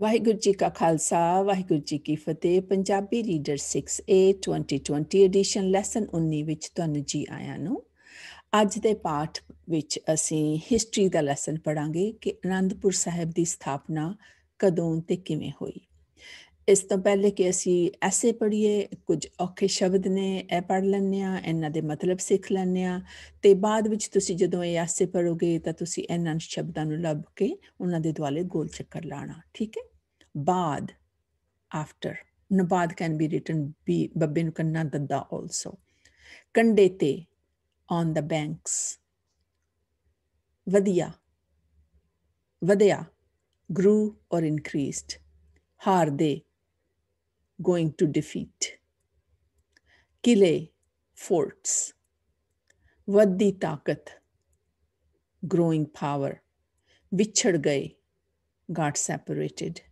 ਵਾਹਿਗੁਰੂ ਜੀ ਕਾ ਖਾਲਸਾ ਵਾਹਿਗੁਰੂ ਜੀ ਕੀ ਫਤਿਹ Punjabi leader 6A 2020 edition lesson 19 ਵਿੱਚ ਤੁਹਾਨੂੰ ਜੀ ਆਇਆਂ ਨੂੰ ਅੱਜ ਦੇ ਪਾਠ ਵਿੱਚ ਅਸੀਂ ਹਿਸਟਰੀ ਦਾ ਲੈਸਨ ਪੜਾਂਗੇ ਕਿ ਅਨੰਦਪੁਰ ਸਾਹਿਬ ਦੀ ਸਥਾਪਨਾ ਕਦੋਂ ਤੇ ਕਿਵੇਂ ਹੋਈ ਇਸ ਤੋਂ ਪਹਿਲੇ ਕਿ ਅਸੀਂ ਐਸੇ ਪੜੀਏ ਕੁਝ ਔਖੇ ਸ਼ਬਦ ਨੇ ਇਹ ਪੜ ਲੈਣੇ ਆ ਇਹਨਾਂ ਦੇ ਮਤਲਬ ਸਿੱਖ ਲੈਣੇ ਆ ਤੇ ਬਾਅਦ ਵਿੱਚ ਤੁਸੀਂ ਜਦੋਂ ਇਹ ਐਸੇ ਪੜੋਗੇ ਤਾਂ ਤੁਸੀਂ ਇਹਨਾਂ ਸ਼ਬਦਾਂ ਨੂੰ ਲੱਭ ਕੇ ਉਹਨਾਂ ਦੇ ਦੁਆਲੇ ਗੋਲ ਚੱਕਰ ਲਾਣਾ ਠੀਕ ਹੈ bad after. Nabad can be written B, Babin Kannadada also. Kandete on the banks. Vadiya. Vadya grew or increased. Harde going to defeat. Kile forts. Vaddi takat growing power. Vichhad gaye got separated.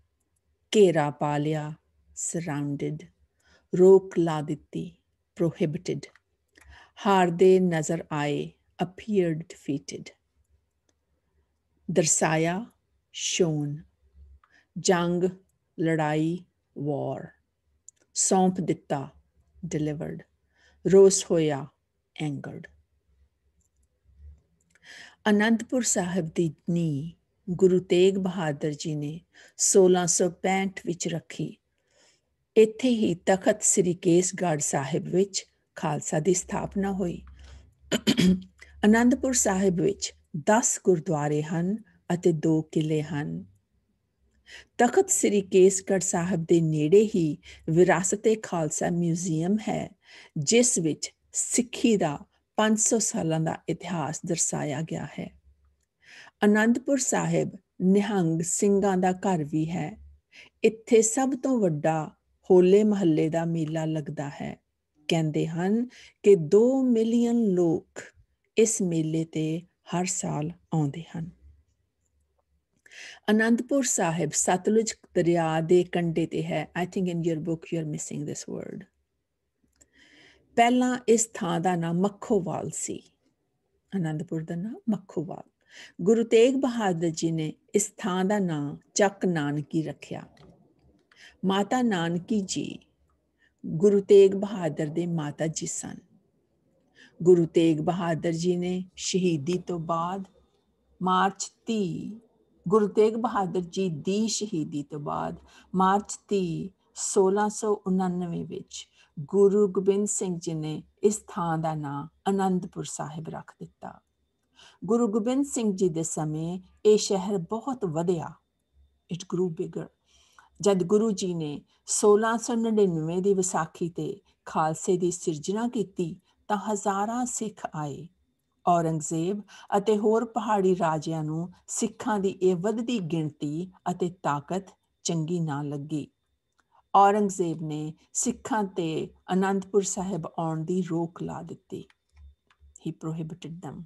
ਘੇਰਾ ਪਾ ਲਿਆ ਸਰਾਊਂਡਡ ਰੋਕ ਲਾ ਦਿੱਤੀ prohibited ਹਾਰਦੇ ਨਜ਼ਰ ਆਏ appeared ਡਿਫੀਟਿਡ ਦਰਸਾਇਆ shown ਜੰਗ ਲੜਾਈ ਵਾਰ ਸੌਂਪ ਦਿੱਤਾ ਡਿਲੀਵਰਡ ਰੋਸ ਹੋਇਆ ਐਂਗਰਡ ਅਨੰਦਪੁਰ ਸਾਹਿਬ ਦੀ ਨੀ ਗੁਰੂ ਤੇਗ ਬਹਾਦਰ ਜੀ ਨੇ 1665 ਵਿੱਚ ਰੱਖੀ ਇੱਥੇ ਹੀ ਤਖਤ ਸ੍ਰੀ ਕੇਸਗੜ੍ਹ ਸਾਹਿਬ ਵਿੱਚ ਖਾਲਸਾ ਦੀ ਸਥਾਪਨਾ ਹੋਈ ਅਨੰਦਪੁਰ ਸਾਹਿਬ ਵਿੱਚ 10 ਗੁਰਦੁਆਰੇ ਹਨ ਅਤੇ 2 ਕਿਲੇ ਹਨ ਤਖਤ ਸ੍ਰੀ ਕੇਸਗੜ੍ਹ ਸਾਹਿਬ ਦੇ ਨੇੜੇ ਹੀ ਵਿਰਾਸਤੇ ਖਾਲਸਾ ਮਿਊਜ਼ੀਅਮ ਹੈ ਜਿਸ ਵਿੱਚ ਸਿੱਖੀ ਦਾ 500 ਸਾਲਾਂ ਦਾ ਇਤਿਹਾਸ ਦਰਸਾਇਆ ਗਿਆ ਹੈ ਅਨੰਦਪੁਰ ਸਾਹਿਬ ਨਿਹੰਗ ਸਿੰਘਾਂ ਦਾ ਘਰ ਵੀ ਹੈ ਇੱਥੇ ਸਭ ਤੋਂ ਵੱਡਾ ਹੋਲੇ ਮਹੱਲੇ ਦਾ ਮੇਲਾ ਲੱਗਦਾ ਹੈ ਕਹਿੰਦੇ ਹਨ ਕਿ 2 ਮਿਲੀਅਨ ਲੋਕ ਇਸ ਮੇਲੇ ਤੇ ਹਰ ਸਾਲ ਆਉਂਦੇ ਹਨ ਅਨੰਦਪੁਰ ਸਾਹਿਬ ਸਤਲੁਜ ਦਰਿਆ ਦੇ ਕੰਢੇ ਤੇ ਹੈ I think in your book you are missing this word ਪਹਿਲਾਂ ਇਸ ਥਾਂ ਦਾ ਨਾਮ ਮੱਖੋਵਾਲ ਸੀ ਅਨੰਦਪੁਰ ਦਾ ਨਾਮ ਮੱਖੋਵਾਲ ਗੁਰੂ ਤੇਗ ਬਹਾਦਰ ਜੀ ਨੇ ਇਸ ਥਾਂ ਦਾ ਨਾਮ ਚੱਕ ਨਾਨਕੀ ਰੱਖਿਆ ਮਾਤਾ ਨਾਨਕੀ ਜੀ ਗੁਰੂ ਤੇਗ ਬਹਾਦਰ ਦੇ ਮਾਤਾ ਜੀ ਸਨ ਗੁਰੂ ਤੇਗ ਬਹਾਦਰ ਜੀ ਨੇ ਸ਼ਹੀਦੀ ਤੋਂ ਬਾਅਦ ਮਾਰਚ 30 ਗੁਰੂ ਤੇਗ ਬਹਾਦਰ ਜੀ ਦੀ ਸ਼ਹੀਦੀ ਤੋਂ ਬਾਅਦ ਮਾਰਚ 30 1699 ਵਿੱਚ ਗੁਰੂ ਗੋਬਿੰਦ ਸਿੰਘ ਜੀ ਨੇ ਇਸ ਥਾਂ ਦਾ ਨਾਮ ਅਨੰਦਪੁਰ ਸਾਹਿਬ ਰੱਖ ਦਿੱਤਾ ਗੁਰੂ ਗੋਬਿੰਦ ਸਿੰਘ ਜੀ ਦੇ ਸਮੇਂ ਇਹ ਸ਼ਹਿਰ ਬਹੁਤ ਵਧਿਆ ਇਟ ਗਰੂ ਬਿਗਰ ਜਦ ਗੁਰੂ ਜੀ ਨੇ 1699 ਦੀ ਵਿਸਾਖੀ ਤੇ ਖਾਲਸੇ ਦੀ ਸਿਰਜਣਾ ਕੀਤੀ ਤਾਂ ਹਜ਼ਾਰਾਂ ਸਿੱਖ ਆਏ ਔਰੰਗਜ਼ੇਬ ਅਤੇ ਹੋਰ ਪਹਾੜੀ ਰਾਜਿਆਂ ਨੂੰ ਸਿੱਖਾਂ ਦੀ ਇਹ ਵੱਧਦੀ ਗਿਣਤੀ ਅਤੇ ਤਾਕਤ ਚੰਗੀ ਨਾ ਲੱਗੀ ਔਰੰਗਜ਼ੇਬ ਨੇ ਸਿੱਖਾਂ ਤੇ ਅਨੰਦਪੁਰ ਸਾਹਿਬ ਆਉਣ ਦੀ ਰੋਕ ਲਾ ਦਿੱਤੀ ਹੀ ਪ੍ਰੋਹਿਬਿਟਡ them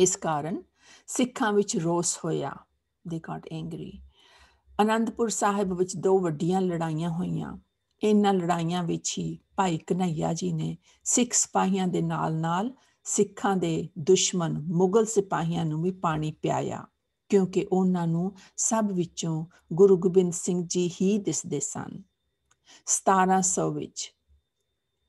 ਇਸ ਕਾਰਨ ਸਿੱਖਾਂ ਵਿੱਚ ਰੋਸ ਹੋਇਆ ਦੇ ਗਾਟ ਐਂਗਰੀ ਅਨੰਦਪੁਰ ਸਾਹਿਬ ਵਿੱਚ ਦੋ ਵੱਡੀਆਂ ਲੜਾਈਆਂ ਹੋਈਆਂ ਇਹਨਾਂ ਲੜਾਈਆਂ ਵਿੱਚ ਹੀ ਭਾਈ ਕਨਈਆ ਜੀ ਨੇ ਸਿੱਖ ਸਿਪਾਹੀਆਂ ਦੇ ਨਾਲ-ਨਾਲ ਸਿੱਖਾਂ ਦੇ ਦੁਸ਼ਮਣ ਮੁਗਲ ਸਿਪਾਹੀਆਂ ਨੂੰ ਵੀ ਪਾਣੀ ਪਿਆਇਆ ਕਿਉਂਕਿ ਉਹਨਾਂ ਨੂੰ ਸਭ ਵਿੱਚੋਂ ਗੁਰੂ ਗੋਬਿੰਦ ਸਿੰਘ ਜੀ ਹੀ ਦਿਸਦੇ ਸਨ 1700 ਵਿੱਚ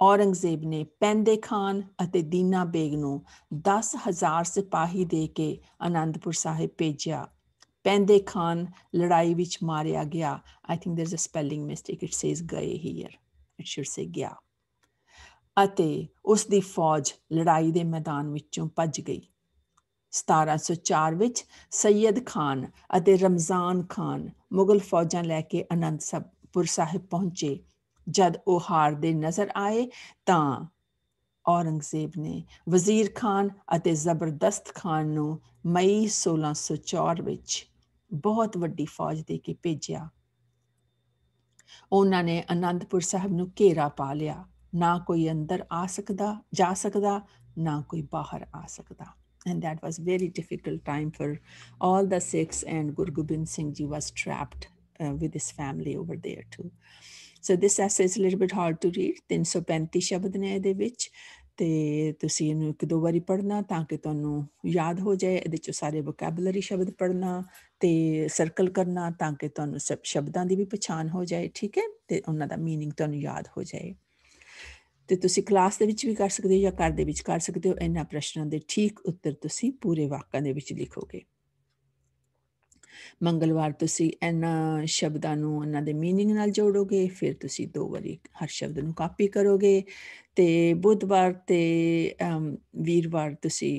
ਔਰੰਗਜ਼ੇਬ ਨੇ ਪੈਂਦੇ ਖਾਨ ਅਤੇ ਦੀਨਾ ਬੇਗ ਨੂੰ 10000 ਸਿਪਾਹੀ ਦੇ ਕੇ ਆਨੰਦਪੁਰ ਸਾਹਿਬ ਭੇਜਿਆ ਪੈਂਦੇ ਖਾਨ ਲੜਾਈ ਵਿੱਚ ਮਾਰਿਆ ਗਿਆ I think there is a spelling mistake it says ਗਏ ਹੇਅਰ ਇਟ ਸ਼ੁਡ ਸੇ ਗਿਆ ਅਤੇ ਉਸ ਦੀ ਫੌਜ ਲੜਾਈ ਦੇ ਮੈਦਾਨ ਵਿੱਚੋਂ ਭੱਜ ਗਈ 1704 ਵਿੱਚ ਸੈਦ ਖਾਨ ਅਤੇ ਰਮਜ਼ਾਨ ਖਾਨ ਮੁਗਲ ਫੌਜਾਂ ਲੈ ਕੇ ਅਨੰਦਪੁਰ ਸਾਹਿਬ ਪਹੁੰਚੇ ਜਦ ਉਹ ਹਾਰਦੇ ਨਜ਼ਰ ਆਏ ਤਾਂ ਔਰੰਗਜ਼ੇਬ ਨੇ ਵਜ਼ੀਰ ਖਾਨ ਅਤੇ ਜ਼ਬਰਦਸਤ ਖਾਨ ਨੂੰ ਮਈ 1604 ਵਿੱਚ ਬਹੁਤ ਵੱਡੀ ਫੌਜ ਦੇ ਕੇ ਭੇਜਿਆ ਉਹਨਾਂ ਨੇ ਅਨੰਦਪੁਰ ਸਾਹਿਬ ਨੂੰ ਘੇਰਾ ਪਾ ਲਿਆ ਨਾ ਕੋਈ ਅੰਦਰ ਆ ਸਕਦਾ ਜਾ ਸਕਦਾ ਨਾ ਕੋਈ ਬਾਹਰ ਆ ਸਕਦਾ and that was very difficult time for all the Sikhs and gurgobind Singh Ji was trapped uh, with his family over there too so this essay is a little bit hard to read 335 ਸ਼ਬਦ ਨੇ ਇਹਦੇ ਵਿੱਚ ਤੇ ਤੁਸੀਂ ਇਹਨੂੰ ਇੱਕ ਦੋ ਵਾਰੀ ਪੜ੍ਹਨਾ ਤਾਂ ਕਿ ਤੁਹਾਨੂੰ ਯਾਦ ਹੋ ਜਾਏ ਇਹਦੇ ਚੋਂ ਸਾਰੇ ਵੋਕੈਬਲਰੀ ਸ਼ਬਦ ਪੜ੍ਹਨਾ ਤੇ ਸਰਕਲ ਕਰਨਾ ਤਾਂ ਕਿ ਤੁਹਾਨੂੰ ਸਭ ਸ਼ਬਦਾਂ ਦੀ ਵੀ ਪਛਾਣ ਹੋ ਜਾਏ ਠੀਕ ਹੈ ਤੇ ਉਹਨਾਂ ਦਾ मीनिंग ਤੁਹਾਨੂੰ ਯਾਦ ਹੋ ਜਾਏ ਤੇ ਤੁਸੀਂ ਕਲਾਸ ਦੇ ਵਿੱਚ ਵੀ ਕਰ ਸਕਦੇ ਹੋ ਜਾਂ ਘਰ ਦੇ ਵਿੱਚ ਕਰ ਸਕਦੇ ਹੋ ਇਹਨਾਂ ਪ੍ਰਸ਼ਨਾਂ ਦੇ ਠੀਕ ਉੱਤਰ ਤੁਸੀਂ ਪੂਰੇ ਵਾਕਾਂ ਦੇ ਵਿੱਚ ਲਿਖੋਗੇ ਮੰਗਲਵਾਰ ਤੁਸੀਂ ਇਹਨਾਂ ਸ਼ਬਦਾਂ ਨੂੰ ਉਹਨਾਂ ਦੇ मीनिंग ਨਾਲ ਜੋੜੋਗੇ ਫਿਰ ਤੁਸੀਂ ਦੋ ਵਾਰੀ ਹਰ ਸ਼ਬਦ ਨੂੰ ਕਾਪੀ ਕਰੋਗੇ ਤੇ ਬੁੱਧਵਾਰ ਤੇ ਵੀਰਵਾਰ ਤੁਸੀਂ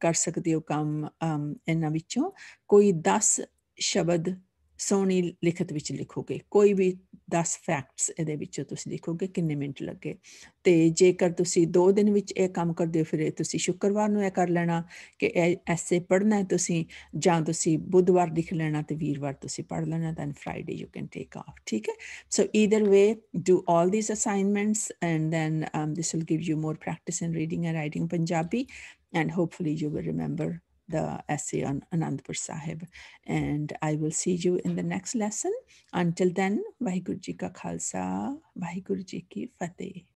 ਕਰ ਸਕਦੇ ਹੋ ਕੰਮ ਇਹਨਾਂ ਵਿੱਚੋਂ ਕੋਈ 10 ਸ਼ਬਦ ਸੋਹਣੀ ਲਿਖਤ ਵਿੱਚ ਲਿਖੋਗੇ ਕੋਈ ਵੀ 10 ਫੈਕਟਸ ਇਹਦੇ ਵਿੱਚੋਂ ਤੁਸੀਂ ਦੇਖੋਗੇ ਕਿੰਨੇ ਮਿੰਟ ਲੱਗੇ ਤੇ ਜੇਕਰ ਤੁਸੀਂ 2 ਦਿਨ ਵਿੱਚ ਇਹ ਕੰਮ ਕਰਦੇ ਹੋ ਫਿਰ ਤੁਸੀਂ ਸ਼ੁੱਕਰਵਾਰ ਨੂੰ ਇਹ ਕਰ ਲੈਣਾ ਕਿ ਐਸੇ ਪੜ੍ਹਨਾ ਹੈ ਤੁਸੀਂ ਜਾਂ ਤੁਸੀਂ ਬੁੱਧਵਾਰ ਲਿਖ ਲੈਣਾ ਤੇ ਵੀਰਵਾਰ ਤੁਸੀਂ ਪੜ੍ਹ ਲੈਣਾ then Friday you can take off ਠੀਕ ਹੈ so either way do all these assignments and then this will give you more practice in reading and writing Punjabi and hopefully you will remember the essay on Anandpur Sahib. And I will see you in the next lesson. Until then, Vaheguru Ji Ka Khalsa, Vaheguru Ji Ki Fateh.